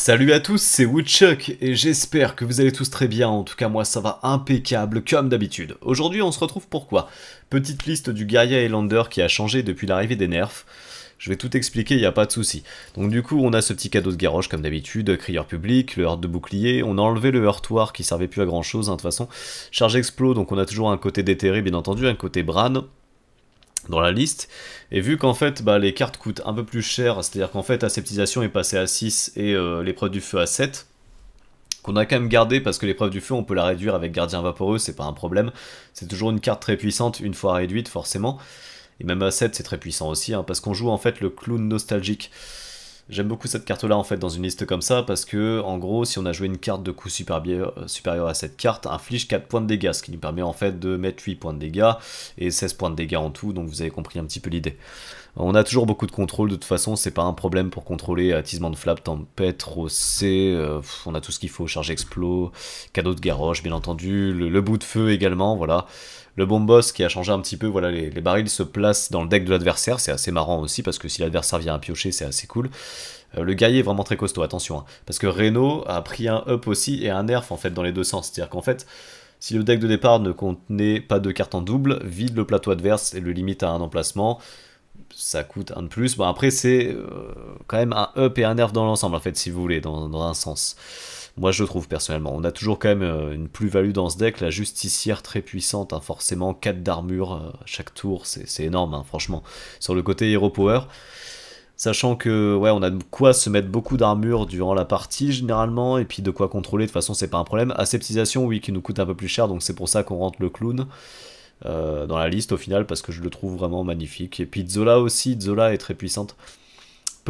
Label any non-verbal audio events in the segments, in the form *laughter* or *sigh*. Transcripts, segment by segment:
Salut à tous, c'est Woodchuck et j'espère que vous allez tous très bien, en tout cas moi ça va impeccable comme d'habitude. Aujourd'hui on se retrouve pourquoi Petite liste du guerrier Highlander qui a changé depuis l'arrivée des nerfs. Je vais tout expliquer, il n'y a pas de souci. Donc du coup, on a ce petit cadeau de Garrosh comme d'habitude, crieur public, le de bouclier, on a enlevé le heurtoir qui servait plus à grand chose hein, de toute façon. Charge explo, donc on a toujours un côté déterré bien entendu, un côté Bran, dans la liste. Et vu qu'en fait bah, les cartes coûtent un peu plus cher, c'est-à-dire qu'en fait aseptisation est passée à 6 et euh, l'épreuve du feu à 7, qu'on a quand même gardé parce que l'épreuve du feu on peut la réduire avec gardien vaporeux, c'est pas un problème. C'est toujours une carte très puissante une fois réduite forcément. Et même à 7 c'est très puissant aussi, hein, parce qu'on joue en fait le clown nostalgique. J'aime beaucoup cette carte là en fait dans une liste comme ça parce que en gros si on a joué une carte de coup supérieur, euh, à cette carte inflige 4 points de dégâts ce qui nous permet en fait de mettre 8 points de dégâts et 16 points de dégâts en tout donc vous avez compris un petit peu l'idée. On a toujours beaucoup de contrôle de toute façon c'est pas un problème pour contrôler attisement de flap, tempête, rossé, euh, on a tout ce qu'il faut, charge explos cadeau de garoche bien entendu, le bout de feu également voilà. Le bon boss qui a changé un petit peu, voilà, les, barils se placent dans le deck de l'adversaire, c'est assez marrant aussi parce que si l'adversaire vient à piocher, c'est assez cool. Euh, le guerrier est vraiment très costaud, attention, hein. parce que Reno a pris un up aussi et un nerf en fait dans les deux sens, c'est-à-dire qu'en fait, si le deck de départ ne contenait pas de cartes en double, vide le plateau adverse et le limite à un emplacement, ça coûte un de plus. Bon après c'est euh, quand même un up et un nerf dans l'ensemble en fait si vous voulez, dans un sens. Moi, je trouve personnellement. On a toujours quand même euh, une plus-value dans ce deck. La justicière très puissante, hein, forcément. 4 d'armure euh, chaque tour, c'est énorme, hein, franchement. Sur le côté Hero Power. Sachant que, ouais, on a de quoi se mettre beaucoup d'armure durant la partie, généralement, et puis de quoi contrôler, de toute façon, c'est pas un problème. Aseptisation, oui, qui nous coûte un peu plus cher, donc c'est pour ça qu'on rentre le clown. Euh, dans la liste au final parce que je le trouve vraiment magnifique. Et puis Zola aussi, Zola est très puissante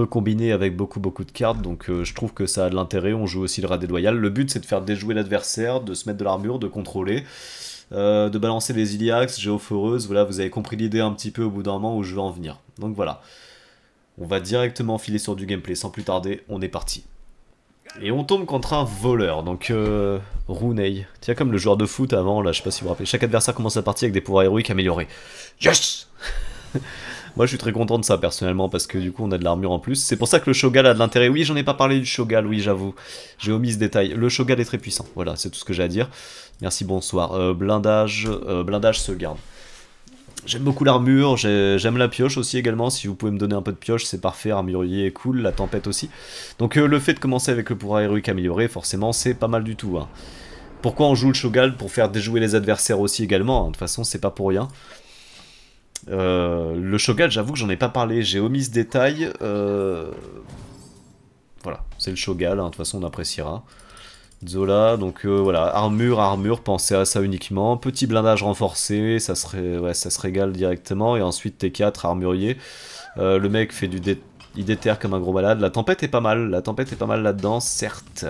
combiné avec beaucoup beaucoup de cartes, donc euh, je trouve que ça a de l'intérêt, on joue aussi le rat déloyal. Le but c'est de faire déjouer l'adversaire, de se mettre de l'armure, de contrôler, euh, de balancer les Iliax, Géophoreuse, voilà, vous avez compris l'idée un petit peu au bout d'un moment où je veux en venir. Donc voilà, on va directement filer sur du gameplay, sans plus tarder, on est parti. Et on tombe contre un voleur, donc euh, Runei. Tiens, comme le joueur de foot avant, là, je sais pas si vous rappelez. Chaque adversaire commence la partie avec des pouvoirs héroïques améliorés. Yes *laughs* Moi, je suis très content de ça personnellement parce que du coup, on a de l'armure en plus. C'est pour ça que le Shogal a de l'intérêt. Oui, j'en ai pas parlé du Shogal, oui, j'avoue. J'ai omis ce détail. Le Shogal est très puissant. Voilà, c'est tout ce que j'ai à dire. Merci, bonsoir. Euh, blindage, euh, blindage se garde. J'aime beaucoup l'armure, j'aime la pioche aussi également, si vous pouvez me donner un peu de pioche, c'est parfait, armurier est cool, la tempête aussi. Donc euh, le fait de commencer avec le pouvoir héroïque amélioré, forcément, c'est pas mal du tout. Hein. Pourquoi on joue le Shogal Pour faire déjouer les adversaires aussi également, hein. de toute façon, c'est pas pour rien. Euh, le shogal, j'avoue que j'en ai pas parlé, j'ai omis ce détail. Euh, voilà, c'est le shogal, hein, de toute façon on appréciera. Zola, donc euh, voilà, armure, armure, pensez à ça uniquement. Petit blindage renforcé, ça, serait, ça se régale directement. Et ensuite T4, armurier. le mec fait du dé... déterre comme un gros malade. La tempête est pas mal, la tempête est pas mal là-dedans, certes.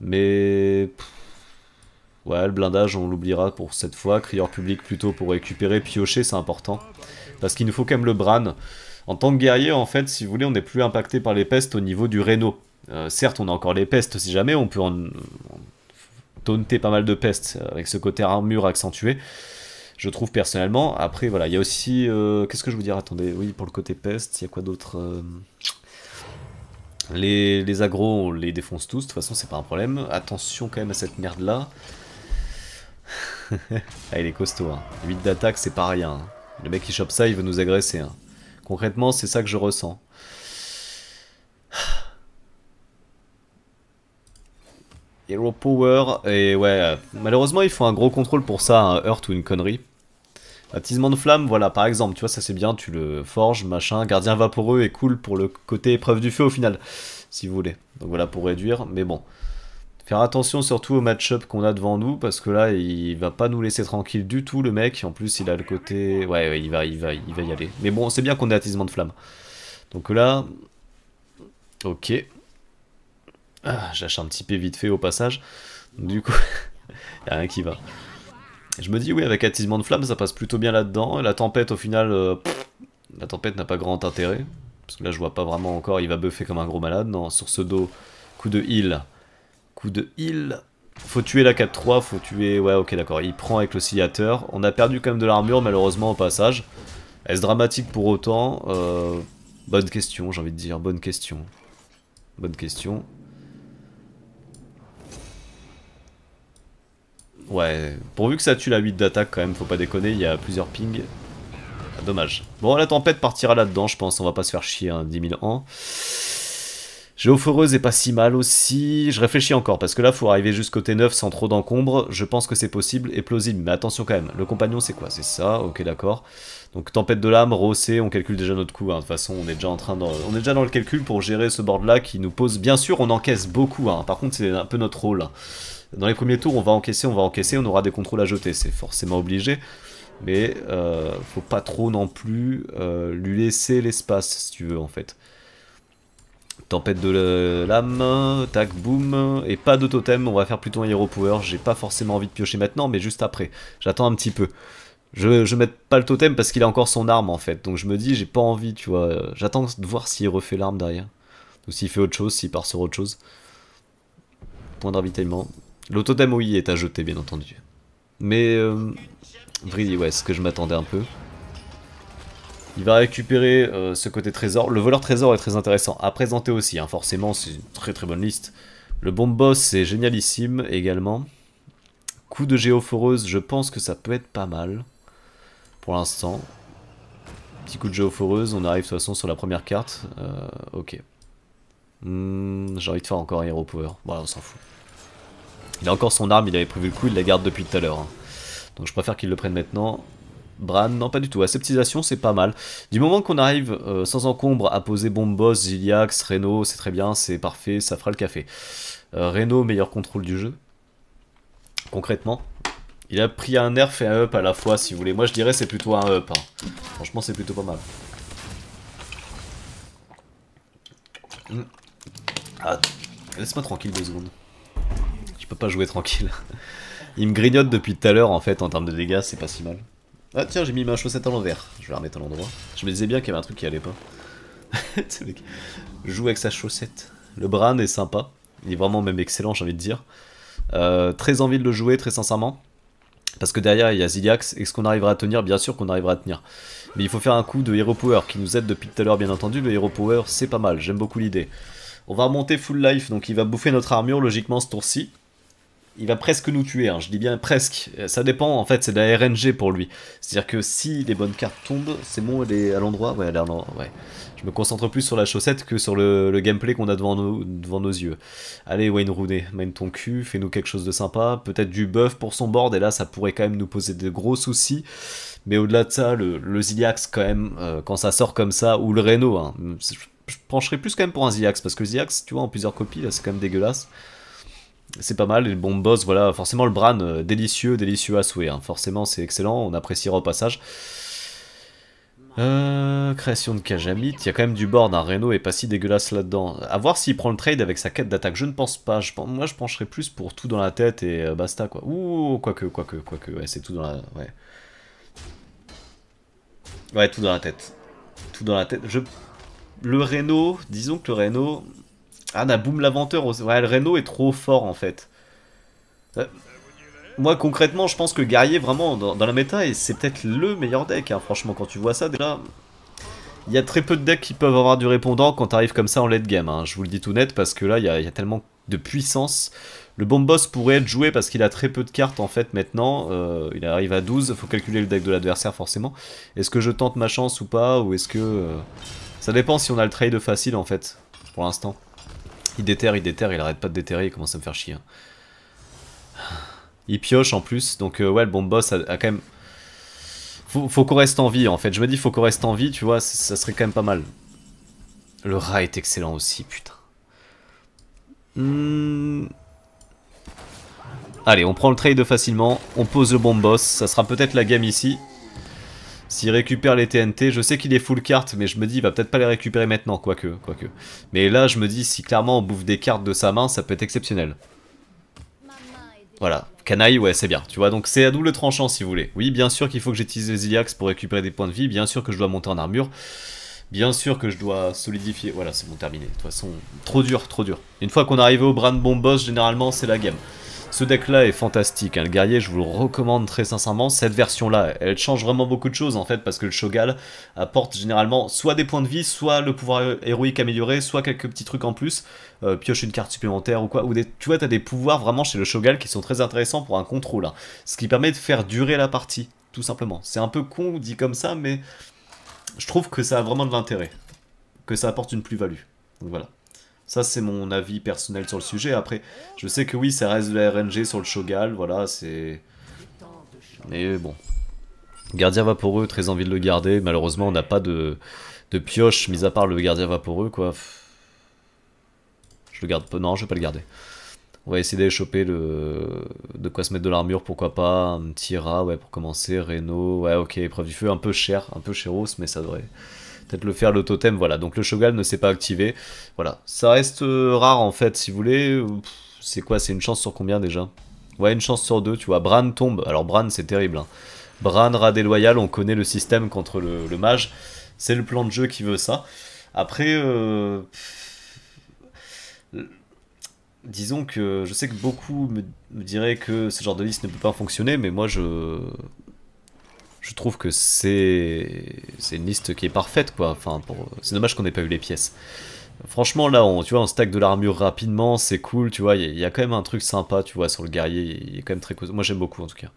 Mais... Ouais, le blindage, on l'oubliera pour cette fois. Crieur public plutôt pour récupérer. Piocher, c'est important. Parce qu'il nous faut quand même le Bran. En tant que guerrier, en fait, si vous voulez, on n'est plus impacté par les pestes au niveau du réno. Euh, certes, on a encore les pestes si jamais, on peut en, taunter pas mal de pestes euh, avec ce côté armure accentué. Je trouve personnellement. Après, voilà, il y a aussi. Euh, qu'est-ce que je vous dis Attendez, oui, pour le côté peste, il y a quoi d'autre Les, les agros, on les défonce tous, de toute façon, c'est pas un problème. Attention quand même à cette merde là. *laughs* ah, il est costaud. 8 hein. d'attaque, c'est pas rien. Hein. Le mec qui chope ça, il veut nous agresser. Hein. Concrètement, c'est ça que je ressens. *sighs* Hero Power, et ouais, euh, malheureusement il faut un gros contrôle pour ça, un hurt ou une connerie. Baptisement de flamme, voilà, par exemple, tu vois, ça c'est bien, tu le forges, machin, gardien vaporeux est cool pour le côté épreuve du feu au final, si vous voulez. Donc voilà, pour réduire, mais bon. Faire attention surtout au match-up qu'on a devant nous, parce que là, il va pas nous laisser tranquille du tout, le mec. En plus, il a le côté... Ouais, il, va, il, va, il va y aller. Mais bon, c'est bien qu'on ait attisement de flamme. Donc là... Ok. Ah, J'achète un petit peu vite fait au passage. Du coup, il *laughs* a rien qui va. Je me dis, oui, avec attisement de flamme, ça passe plutôt bien là-dedans. La tempête, au final, euh, la tempête n'a pas grand intérêt. Parce que là, je vois pas vraiment encore, il va buffer comme un gros malade. Non, sur ce dos, coup de heal de heal. Faut tuer la 4-3, faut tuer... Ouais, ok, d'accord, il prend avec l'oscillateur. On a perdu quand même de l'armure, malheureusement, au passage. Est-ce dramatique pour autant euh, Bonne question, j'ai envie de dire, bonne question. Bonne question. Ouais, pourvu que ça tue la 8 d'attaque quand même, faut pas déconner, il y a plusieurs pings. Ah, dommage. Bon, la tempête partira là-dedans, je pense, on va pas se faire chier, 10 hein, 000 ans. Géophoreuse est pas si mal aussi. Je réfléchis encore, parce que là, faut arriver jusqu'au T9 sans trop d'encombre. Je pense que c'est possible et plausible. Mais attention quand même, le compagnon, c'est quoi C'est ça, ok, d'accord. Donc tempête de l'âme, rossé, on calcule déjà notre coup, hein. De toute façon, on est déjà en train dans, on est déjà dans le calcul pour gérer ce board-là qui nous pose. Bien sûr, on encaisse beaucoup. Hein. Par contre, c'est un peu notre rôle. Dans les premiers tours, on va encaisser, on va encaisser, on aura des contrôles à jeter. C'est forcément obligé mais euh, faut pas trop non plus euh, lui laisser l'espace si tu veux en fait. Tempête de l'âme, tac, boum, et pas de totem, on va faire plutôt un hero power, j'ai pas forcément envie de piocher maintenant, mais juste après, j'attends un petit peu. Je, ne mets pas le totem parce qu'il a encore son arme en fait, donc je me dis j'ai pas envie, tu vois, j'attends de voir s'il refait l'arme derrière, ou s'il fait autre chose, s'il part sur autre chose. Point de ravitaillement. Le totem oui est à jeter bien entendu. Mais, euh, ouais, ce que je m'attendais un peu. Il va récupérer euh, ce côté trésor. Le voleur trésor est très intéressant à présenter aussi, hein. forcément c'est une très très bonne liste. Le bon boss c'est génialissime également. Coup de géophoreuse, je pense que ça peut être pas mal pour l'instant. Petit coup de géophoreuse, on arrive de toute façon sur la première carte. Euh, ok. Hmm, j'ai envie de faire encore un Hero Power. Voilà, on s'en fout. Il a encore son arme, il avait prévu le coup, il la garde depuis tout à l'heure. Hein. Donc je préfère qu'il le prenne maintenant. Bran, non pas du tout. Aseptisation, c'est pas mal. Du moment qu'on arrive euh, sans encombre à poser Bombos, Ziliax, Reno, c'est très bien, c'est parfait, ça fera le café. Euh, Renault, Reno, meilleur contrôle du jeu. Concrètement. Il a pris un nerf et un up à la fois, si vous voulez. Moi, je dirais c'est plutôt un up. Hein. Franchement, c'est plutôt pas mal. Hmm. Ah, laisse-moi tranquille deux secondes. Je peux pas jouer tranquille. *laughs* Il me grignote depuis tout à l'heure, en fait, en termes de dégâts, c'est pas si mal. Ah tiens, j'ai mis ma chaussette à l'envers. Je vais la remettre à l'endroit. Je me disais bien qu'il y avait un truc qui allait pas. *laughs* joue avec sa chaussette. Le Bran est sympa. Il est vraiment même excellent, j'ai envie de dire. Euh, très envie de le jouer, très sincèrement. Parce que derrière, il y a Ziliax. Et ce qu'on arrivera à tenir, bien sûr qu'on arrivera à tenir. Mais il faut faire un coup de Hero Power qui nous aide depuis tout à l'heure, bien entendu. Le Hero Power, c'est pas mal. J'aime beaucoup l'idée. On va remonter full life. Donc il va bouffer notre armure, logiquement, ce tour-ci il va presque nous tuer, hein. je dis bien presque. Euh, ça dépend, en fait, c'est de la RNG pour lui. C'est-à-dire que si les bonnes cartes tombent, c'est bon, elle est à l'endroit. Ouais, elle est à ouais. Je me concentre plus sur la chaussette que sur le, gameplay qu'on a devant nos, devant nos yeux. Allez, Wayne Rooney, mène ton cul, fais-nous quelque chose de sympa. Peut-être du buff pour son board, et là, ça pourrait quand même nous poser de gros soucis. Mais au-delà de ça, le, le quand même, euh, quand ça sort comme ça, ou le Reno, hein. je pencherais plus quand même pour un Ziliax, parce que le tu vois, en plusieurs copies, là, c'est quand même dégueulasse c'est pas mal, et le bon boss, voilà, forcément le Bran, euh, délicieux, délicieux à souhait, hein. forcément c'est excellent, on appréciera au passage. Euh, création de Kajamit, il y a quand même du bord un Reno est pas si dégueulasse là-dedans. A voir s'il prend le trade avec sa quête d'attaque, je ne pense pas, je, moi je pencherais plus pour tout dans la tête et euh, basta quoi. Ouh, quoique, quoique, quoique, ouais, c'est tout dans la... Ouais. ouais, tout dans la tête. Tout dans la tête, je... Le Reno, disons que le Reno, ah, bah, boum l'inventeur aussi. Ouais, le Renault est trop fort en fait. Euh, moi concrètement, je pense que Guerrier, vraiment, dans, la méta, c'est peut-être le meilleur deck. Hein. Franchement, quand tu vois ça, déjà, il y a très peu de decks qui peuvent avoir du répondant quand t'arrives comme ça en late game. Hein. Je vous le dis tout net parce que là, il y, a tellement de puissance. Le bon boss pourrait être joué parce qu'il a très peu de cartes en fait maintenant. Euh, il arrive à 12, faut calculer le deck de l'adversaire forcément. Est-ce que je tente ma chance ou pas Ou est-ce que. Euh, ça dépend si on a le trade facile en fait, pour l'instant. Il déterre, il déterre, il arrête pas de déterrer, il commence à me faire chier. Hein. Il pioche en plus, donc euh, ouais, le bon boss a, quand même... Faut, qu'on reste en vie en fait, je me dis faut qu'on reste en vie, tu vois, ça serait quand même pas mal. Le rat est excellent aussi, putain. Hmm. Allez, on prend le trade facilement, on pose le bon boss, ça sera peut-être la game ici. S'il récupère les TNT, je sais qu'il est full carte, mais je me dis, il va peut-être pas les récupérer maintenant, quoique, quoique. Mais là, je me dis, si clairement on bouffe des cartes de sa main, ça peut être exceptionnel. Voilà, canaille, ouais, c'est bien. Tu vois, donc c'est à double tranchant, si vous voulez. Oui, bien sûr qu'il faut que j'utilise les Iliax pour récupérer des points de vie, bien sûr que je dois monter en armure, bien sûr que je dois solidifier... Voilà, c'est bon, terminé. De toute façon, trop dur, trop dur. Une fois qu'on est arrivé au Brand bon Boss, généralement, c'est la game. Ce deck là est fantastique, hein. le guerrier je vous le recommande très sincèrement, cette version là elle change vraiment beaucoup de choses en fait parce que le Shogal apporte généralement soit des points de vie, soit le pouvoir héroïque amélioré, soit quelques petits trucs en plus, euh, pioche une carte supplémentaire ou quoi, ou des, tu vois t'as des pouvoirs vraiment chez le Shogal qui sont très intéressants pour un contrôle, hein. ce qui permet de faire durer la partie, tout simplement. C'est un peu con dit comme ça mais je trouve que ça a vraiment de l'intérêt, que ça apporte une plus-value, donc voilà. Ça, c'est mon avis personnel sur le sujet. Après, je sais que oui, ça reste de la RNG sur le Shogal, voilà, c'est... Mais bon. Gardien vaporeux, très envie de le garder. Malheureusement, on n'a pas de, de pioche, mis à part le gardien vaporeux, quoi. Je le garde pas. Non, je vais pas le garder. On va essayer d'aller choper le... de quoi se mettre de l'armure, pourquoi pas. Un petit ouais, pour commencer. Reno, ouais, ok, épreuve du feu, un peu cher, un peu cheros, mais ça devrait le faire le totem, voilà. Donc le Shogal ne s'est pas activé, voilà. Ça reste euh, rare en fait, si vous voulez. C'est quoi, c'est une chance sur combien déjà Ouais, une chance sur deux, tu vois. Bran tombe, alors Bran c'est terrible. Hein. Bran, déloyal, on connaît le système contre le, mage. C'est le plan de jeu qui veut ça. Après, euh, disons que je sais que beaucoup me, me diraient que ce genre de liste ne peut pas fonctionner, mais moi je je trouve que c'est une liste qui est parfaite quoi. Enfin, pour... c'est dommage qu'on n'ait pas eu les pièces. Franchement là, on, tu vois, on stack de l'armure rapidement, c'est cool, tu vois. Il y, a quand même un truc sympa, tu vois, sur le guerrier. Il est quand même très cool. Moi j'aime beaucoup en tout cas.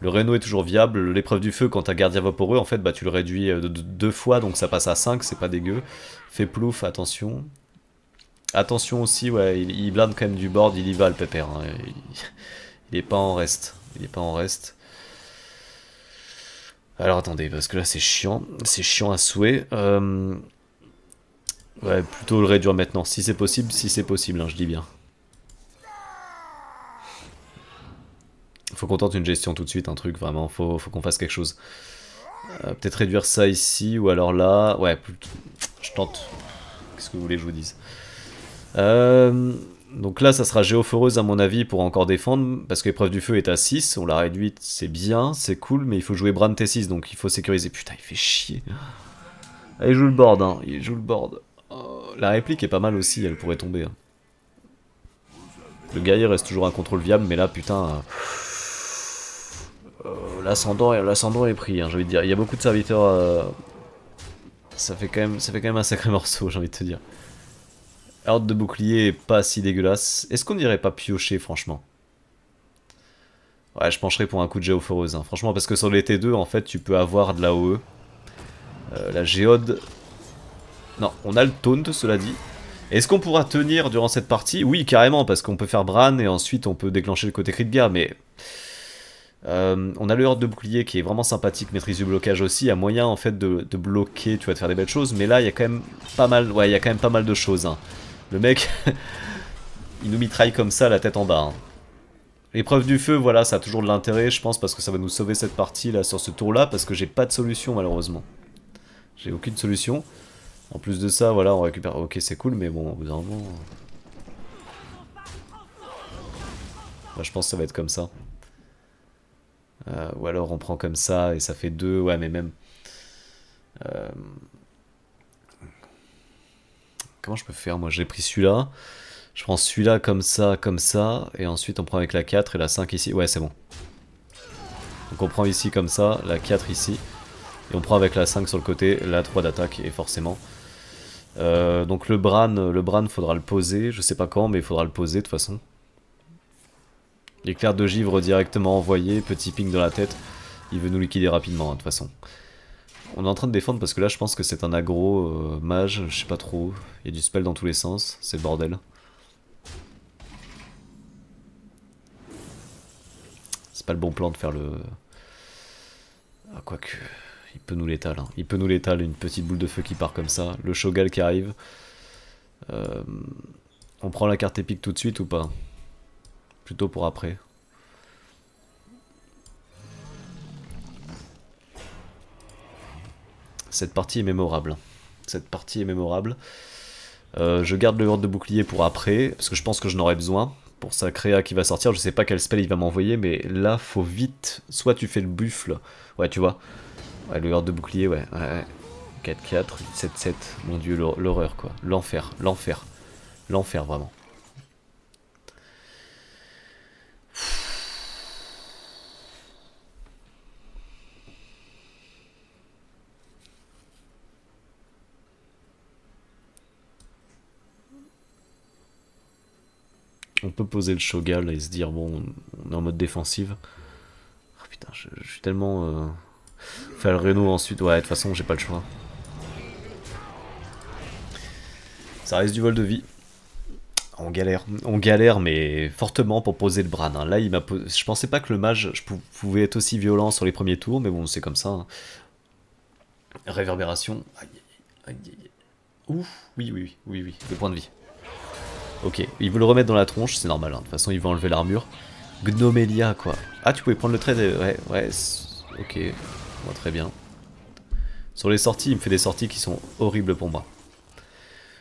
Le Renault est toujours viable. L'épreuve du feu, quand t'as gardien vaporeux, en fait, bah tu le réduis euh, de, deux fois, donc ça passe à 5, c'est pas dégueu. Fais plouf, attention. Attention aussi, ouais, il, blinde quand même du board, il y va le pépère. Hein. Il, il est pas en reste. Il est pas en reste. Alors attendez, parce que là c'est chiant, c'est chiant à souhait. Euh, ouais, plutôt le réduire maintenant, si c'est possible, si c'est possible, hein, je dis bien. Faut qu'on tente une gestion tout de suite, un truc vraiment, faut, faut qu'on fasse quelque chose. Euh, peut-être réduire ça ici, ou alors là, ouais, plutôt... je tente. Qu'est-ce que vous voulez que je vous dise euh... Donc là, ça sera géophoreuse à mon avis pour encore défendre, parce que l'épreuve du feu est à 6, on l'a réduite, c'est bien, c'est cool, mais il faut jouer Bran T6, donc il faut sécuriser. Putain, il fait chier. Ah, il joue le board, hein, il joue le board. Oh, la réplique est pas mal aussi, elle pourrait tomber. Hein. Le guerrier reste toujours un contrôle viable, mais là, putain... Euh, oh, l'ascendant est pris, hein, j'ai envie de dire. Il y a beaucoup de serviteurs... Euh, ça, fait quand même, ça fait quand même un sacré *laughs* morceau, j'ai envie de te dire. Horde de bouclier pas si dégueulasse. Est-ce qu'on n'irait pas piocher, franchement Ouais, je pencherais pour un coup de géophoreuse, hein. franchement, parce que sur les T2, en fait, tu peux avoir de la OE. Euh, la géode... Non, on a le taunt, cela dit. Est-ce qu'on pourra tenir durant cette partie Oui, carrément, parce qu'on peut faire Bran, et ensuite on peut déclencher le côté cri mais... Euh, on a le horde de bouclier qui est vraiment sympathique, maîtrise du blocage aussi, il y a moyen en fait de, bloquer, tu vois, de faire des belles choses, mais là il y a quand même pas mal, ouais, il y a quand même pas mal de choses. Hein. Le mec, *laughs* il nous mitraille comme ça, la tête en bas. Épreuve hein. L'épreuve du feu, voilà, ça a toujours de l'intérêt, je pense, parce que ça va nous sauver cette partie là sur ce tour là, parce que j'ai pas de solution malheureusement. J'ai aucune solution. En plus de ça, voilà, on récupère. Ok, c'est cool, mais bon, au bout d'un moment. Bah, je pense que ça va être comme ça. Euh, ou alors on prend comme ça et ça fait deux, ouais, mais même. Euh... Comment je peux faire Moi, j'ai pris celui-là. Je prends celui-là comme ça, comme ça. Et ensuite, on prend avec la 4 et la 5 ici. Ouais, c'est bon. Donc on prend ici comme ça, la 4 ici. Et on prend avec la 5 sur le côté, la 3 d'attaque, et forcément. Euh, donc le Bran, le Bran, faudra le poser. Je sais pas quand, mais il faudra le poser de toute façon. L'éclair de givre directement envoyé, petit ping dans la tête. Il veut nous liquider rapidement, hein, de toute façon. On est en train de défendre parce que là je pense que c'est un aggro euh, mage, je sais pas trop. Il y a du spell dans tous les sens, c'est bordel. C'est pas le bon plan de faire le... Ah quoique... Il peut nous l'étaler. Hein. il peut nous l'étaler, une petite boule de feu qui part comme ça, le Shogal qui arrive. Euh, on prend la carte épique tout de suite ou pas Plutôt pour après. Cette partie est mémorable. Cette partie est mémorable. Euh, je garde le horde de bouclier pour après, parce que je pense que je n'aurai besoin pour sa créa qui va sortir. Je sais pas quel spell il va m'envoyer, mais là, faut vite. Soit tu fais le buffle. Ouais, tu vois. Ouais, le horde de bouclier, ouais. ouais. 4-4, 7-7. Mon dieu, l'horreur, quoi. L'enfer, l'enfer. L'enfer, vraiment. poser le Shogal et se dire bon, on est en mode défensive. Oh, putain, je, suis tellement. Euh... Faire le Reno ensuite, ouais, de toute façon, j'ai pas le choix. Ça reste du vol de vie. On galère, on galère, mais fortement pour poser le Bran. Là, il m'a, je pensais pas que le mage je pouvais pouvait être aussi violent sur les premiers tours, mais bon, c'est comme ça. Hein. Réverbération. Aïe, Ouf, oui, oui, oui, oui, oui, le point de vie. Ok, il veut le remettre dans la tronche, c'est normal, hein. de toute façon il vont enlever l'armure. Gnomelia quoi. Ah tu pouvais prendre le trait, ouais, ouais, ok, très bien. Sur les sorties, il me fait des sorties qui sont horribles pour moi.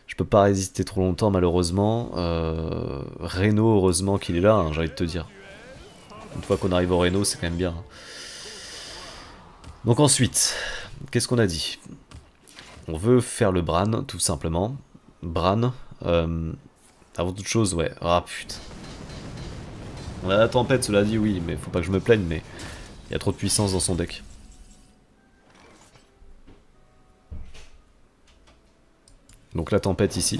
Je peux pas résister trop longtemps malheureusement. Euh... Reno, heureusement qu'il est là, hein, j'ai envie de te dire. Une fois qu'on arrive au Reno, c'est quand même bien. Hein. Donc ensuite, qu'est-ce qu'on a dit On veut faire le Bran, tout simplement. Bran, euh, avant toute chose, ouais. Ah putain. la tempête, cela dit, oui, mais faut pas que je me plaigne, mais il y a trop de puissance dans son deck. Donc la tempête ici.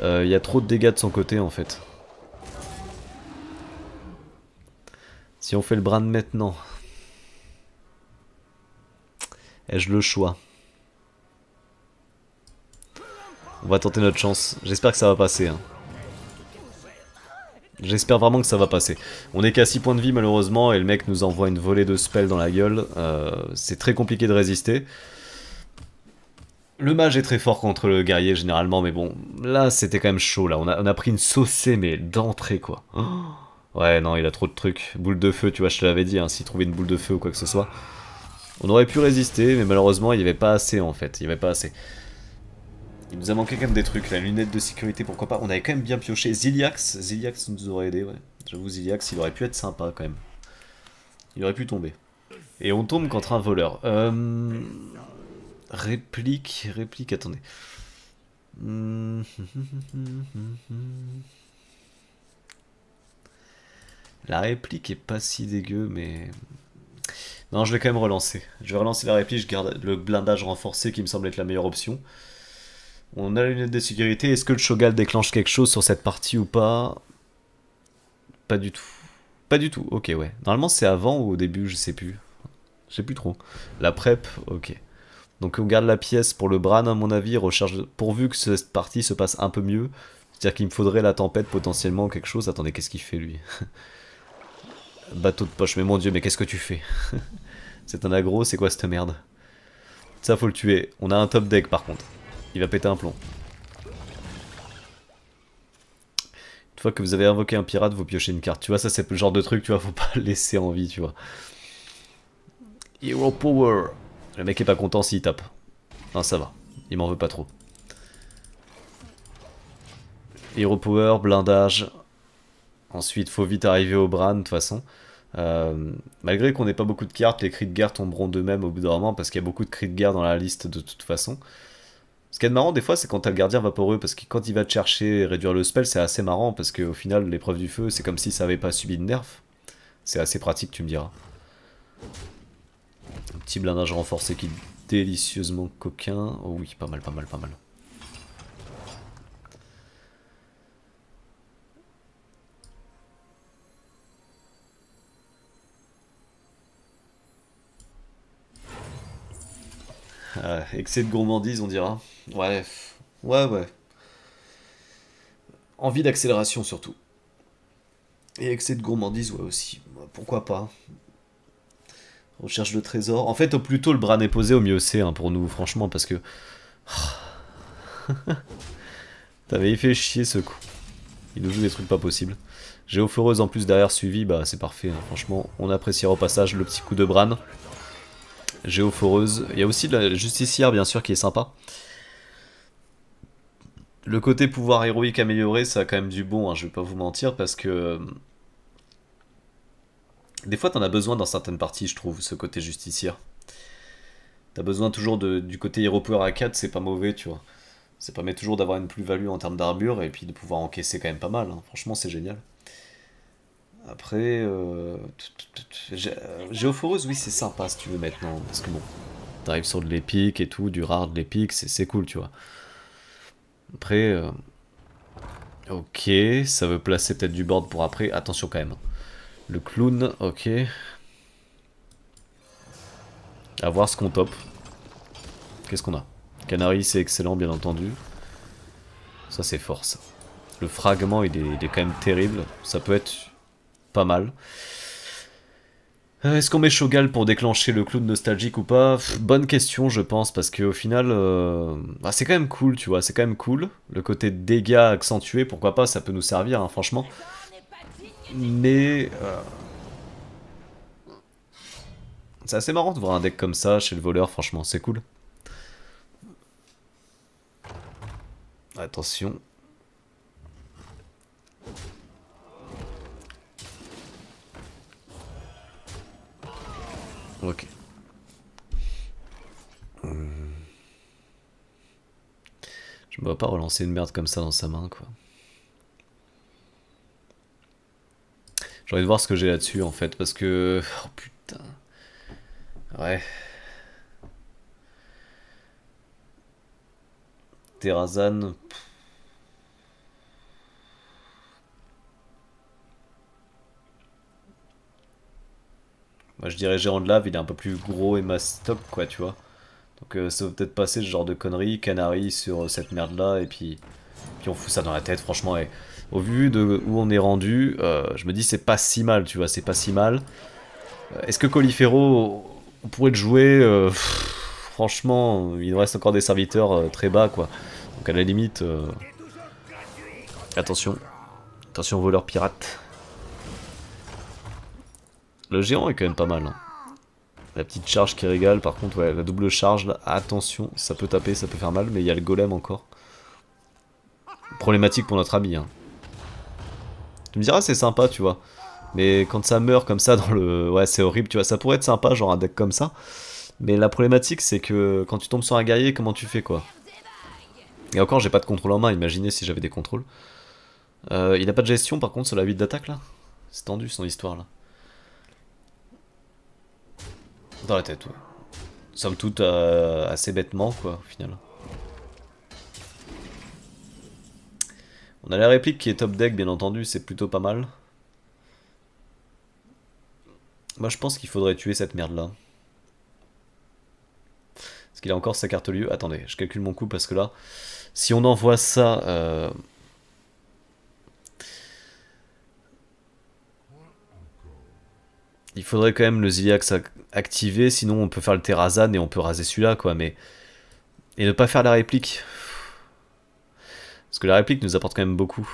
Euh, il y a trop de dégâts de son côté en fait. Si on fait le bran maintenant, ai-je le choix On va tenter notre chance. J'espère que ça va passer. Hein. J'espère vraiment que ça va passer. On est qu'à 6 points de vie malheureusement et le mec nous envoie une volée de spells dans la gueule. Euh, c'est très compliqué de résister. Le mage est très fort contre le guerrier généralement, mais bon, là c'était quand même chaud, là. On a, pris une saucée, mais d'entrée quoi. Oh ouais, non, il a trop de trucs. Boule de feu, tu vois, je te l'avais dit, hein, s'il trouvait une boule de feu ou quoi que ce soit. On aurait pu résister, mais malheureusement il n'y avait pas assez en fait, il n'y avait pas assez. Il nous a manqué quand même des trucs, la lunette de sécurité, pourquoi pas. On avait quand même bien pioché Ziliax, Ziliax nous aurait aidé, ouais. J'avoue, Ziliax, il aurait pu être sympa quand même. Il aurait pu tomber. Et on tombe contre un voleur. Euh, réplique, réplique, attendez. Hmm. La réplique est pas si dégueu, mais... Non, je vais quand même relancer. Je vais relancer la réplique, je garde le blindage renforcé qui me semble être la meilleure option. On a la lunette de sécurité. Est-ce que le Shogal déclenche quelque chose sur cette partie ou pas Pas du tout. Pas du tout, ok, ouais. Normalement, c'est avant ou au début, je sais plus. Je sais plus trop. La prep, ok. Donc on garde la pièce pour le Bran, à mon avis, recherche. pourvu que cette partie se passe un peu mieux. C'est-à-dire qu'il me faudrait la tempête potentiellement quelque chose. Attendez, qu'est-ce qu'il fait lui *laughs* Bateau de poche, mais mon dieu, mais qu'est-ce que tu fais *laughs* C'est un agro, c'est quoi cette merde Ça faut le tuer. On a un top deck par contre. Il va péter un plomb. Une fois que vous avez invoqué un pirate, vous piochez une carte. Tu vois, ça c'est le genre de truc, tu vois, faut pas le *laughs* laisser en vie, tu vois. Hero Power. Le mec est pas content s'il tape. Non, ça va. Il m'en veut pas trop. Hero Power, blindage. Ensuite, faut vite arriver au Bran, de toute façon. Euh, malgré qu'on ait pas beaucoup de cartes, les cris de guerre tomberont d'eux-mêmes au bout d'un moment parce qu'il y a beaucoup de cris de guerre dans la liste de toute façon. Ce qui est marrant des fois, c'est quand t'as le gardien vaporeux, parce que quand il va te chercher et réduire le spell, c'est assez marrant, parce qu'au final, l'épreuve du feu, c'est comme si ça avait pas subi de nerf. C'est assez pratique, tu me diras. petit blindage renforcé qui est délicieusement coquin. Oh oui, pas mal, pas mal, pas mal. Ah, excès de gourmandise, on dira. Ouais, ouais, ouais. Envie d'accélération surtout. Et excès de gourmandise, ouais aussi. Pourquoi pas Recherche le trésor. En fait, au plus tôt le bran est posé, au mieux c'est hein, pour nous, franchement, parce que... *laughs* T'avais fait chier ce coup. Il nous joue des trucs pas possibles. Géophoreuse en plus derrière suivi, bah c'est parfait, hein. franchement, on appréciera au passage le petit coup de Bran. géophoreuse il y a aussi de la justicière bien sûr qui est sympa le côté pouvoir héroïque amélioré, ça a quand même du bon, hein, je vais pas vous mentir, parce que. Euh, des fois, t'en as besoin dans certaines parties, je trouve, ce côté justicière. T'as besoin toujours du côté hero power à 4, c'est pas mauvais, tu vois. Ça permet toujours d'avoir une plus-value en termes d'armure et puis de pouvoir encaisser quand même pas mal. Hein. Franchement, c'est génial. Après, euh... euh oui, c'est sympa si tu veux maintenant. Parce que bon, t'arrives sur de l'épique et tout, du rare de l'épique, c'est cool, tu vois. Après... Euh, ok, ça veut placer peut-être du board pour après. Attention quand même. Le clown, ok. À voir ce qu'on top. Qu'est-ce qu'on a Canary, c'est excellent, bien entendu. Ça, c'est fort, Le fragment, il est, quand même terrible. Ça peut être pas mal. Euh, est-ce qu'on met Shogal pour déclencher le clown nostalgique ou pas Bonne question, je pense, parce qu'au final, euh, bah, c'est quand même cool, tu vois, c'est quand même cool. Le côté dégâts accentué, pourquoi pas, ça peut nous servir, hein, franchement. Mais... Euh, c'est assez marrant de voir un deck comme ça chez le voleur, franchement, c'est cool. Attention, Ok. Euh. Je me vois pas relancer une merde comme ça dans sa main, quoi. J'ai envie de voir ce que j'ai là-dessus, en fait, parce que... Oh, putain. Ouais. Terrazan... je dirais gérant de Lave, il est un peu plus gros et mastoc quoi, tu vois. Donc euh, ça va peut-être passer ce genre de conneries, Canary sur euh, cette merde-là, et puis, puis on fout ça dans la tête, franchement. Et au vu de où on est rendu, euh, je me dis c'est pas si mal, tu vois, c'est pas si mal. Est-ce que Colifero, on pourrait le jouer Franchement, il reste encore des serviteurs très bas, quoi. Donc à la limite... Attention. Attention voleur pirate. Le géant est quand même pas mal. Hein. La petite charge qui régale, par contre, ouais, la double charge, là, attention, ça peut taper, ça peut faire mal, mais il y a le golem encore. Problématique pour notre ami. Hein. Tu me diras, c'est sympa, tu vois. Mais quand ça meurt comme ça dans le... Ouais, c'est horrible, tu vois. Ça pourrait être sympa, genre un deck comme ça. Mais la problématique, c'est que quand tu tombes sur un guerrier, comment tu fais, quoi Et encore, j'ai pas de contrôle en main, imaginez si j'avais des contrôles. Euh, il a pas de gestion, par contre, sur la 8 d'attaque, là. C'est tendu, son histoire, là. dans la tête, oui. Somme toute, euh, assez bêtement, quoi, au final. On a la réplique qui est top deck, bien entendu, c'est plutôt pas mal. Moi, je pense qu'il faudrait tuer cette merde-là. Est-ce qu'il a encore sa carte lieu Attendez, je calcule mon coup, parce que là, si on envoie ça... Euh, il faudrait quand même le Ziliax activer, sinon on peut faire le Terrazan et on peut raser celui-là, quoi, mais... Et ne pas faire la réplique. Parce que la réplique nous apporte quand même beaucoup.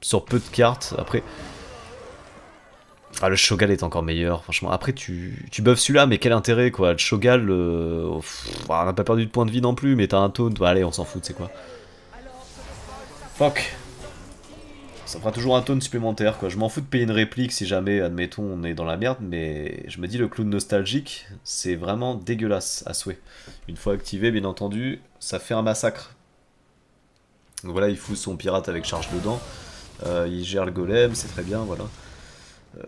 Sur peu de cartes, après... Ah, le Shogal est encore meilleur, franchement. Après, tu, tu buffes celui-là, mais quel intérêt, quoi. Le Shogal, euh, on n'a pas perdu de points de vie non plus, mais t'as un taunt. Allez, on s'en fout, c'est quoi. Fuck ça fera toujours un tone supplémentaire, quoi. Je m'en fous de payer une réplique si jamais, admettons, on est dans la merde, mais je me dis, le clown nostalgique, c'est vraiment dégueulasse à souhait. Une fois activé, bien entendu, ça fait un massacre. Donc voilà, il fout son pirate avec charge dedans, euh, il gère le golem, c'est très bien, voilà. Euh,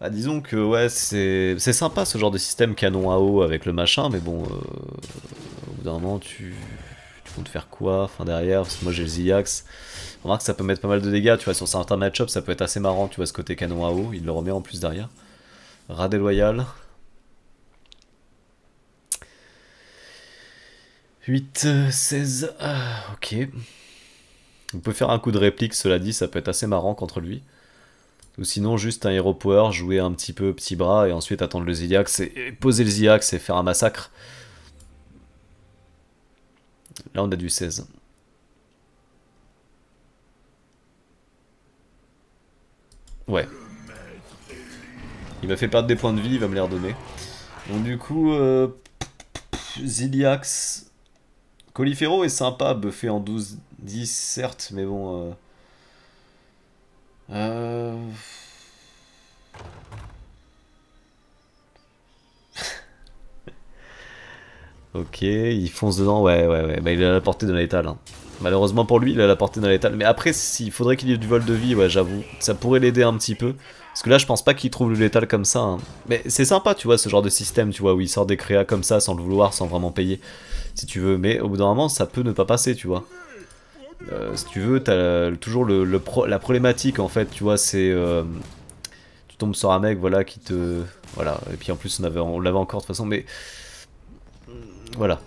bah, disons que ouais, c'est sympa ce genre de système canon à eau avec le machin, mais bon, euh, au bout d'un moment, tu te faire quoi enfin, derrière Parce que moi j'ai le Ziax. Remarque, ça peut mettre pas mal de dégâts, tu vois, sur certains match ça peut être assez marrant, tu vois, ce côté canon à eau. Il le remet en plus derrière. Rat loyal. 8, 16, euh, ah, ok. On peut faire un coup de réplique, cela dit, ça peut être assez marrant contre lui. Ou sinon, juste un héros Power, jouer un petit peu petit bras et ensuite attendre le Ziax et, poser le Ziax et faire un massacre. Là, on a du 16. Ouais. Il m'a fait perdre des points de vie, il va me les redonner. Donc du coup, euh, Ziliax. Colifero est sympa, buffé en 12-10, certes, mais bon... Euh... Euh... Ok, il fonce dedans, ouais, ouais, ouais. Bah, il a la portée de l'étal. Hein. Malheureusement pour lui, il a la portée de l'étal. Mais après, s'il faudrait qu'il y ait du vol de vie, ouais, j'avoue. Ça pourrait l'aider un petit peu. Parce que là, je pense pas qu'il trouve le létal comme ça. Hein. Mais c'est sympa, tu vois, ce genre de système, tu vois, où il sort des créas comme ça, sans le vouloir, sans vraiment payer. Si tu veux. Mais au bout d'un moment, ça peut ne pas passer, tu vois. Euh, si tu veux, t'as toujours la problématique, en fait, tu vois, c'est... Euh, tu tombes sur un mec, voilà, qui te... Voilà, et puis en plus, on l'avait on encore, de toute façon, mais... Voilà.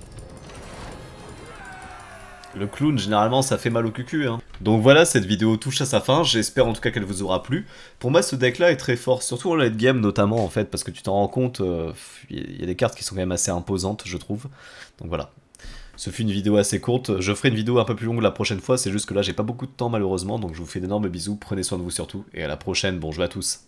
Le clown, généralement, ça fait mal au cul hein. Donc voilà, cette vidéo touche à sa fin, j'espère en tout cas qu'elle vous aura plu. Pour moi, ce deck-là est très fort, surtout en late game notamment, en fait, parce que tu t'en rends compte, euh, il y a des cartes qui sont quand même assez imposantes, je trouve. Donc voilà. Ce fut une vidéo assez courte, je ferai une vidéo un peu plus longue la prochaine fois, c'est juste que là, j'ai pas beaucoup de temps malheureusement, donc je vous fais d'énormes bisous, prenez soin de vous surtout, et à la prochaine, bon à tous.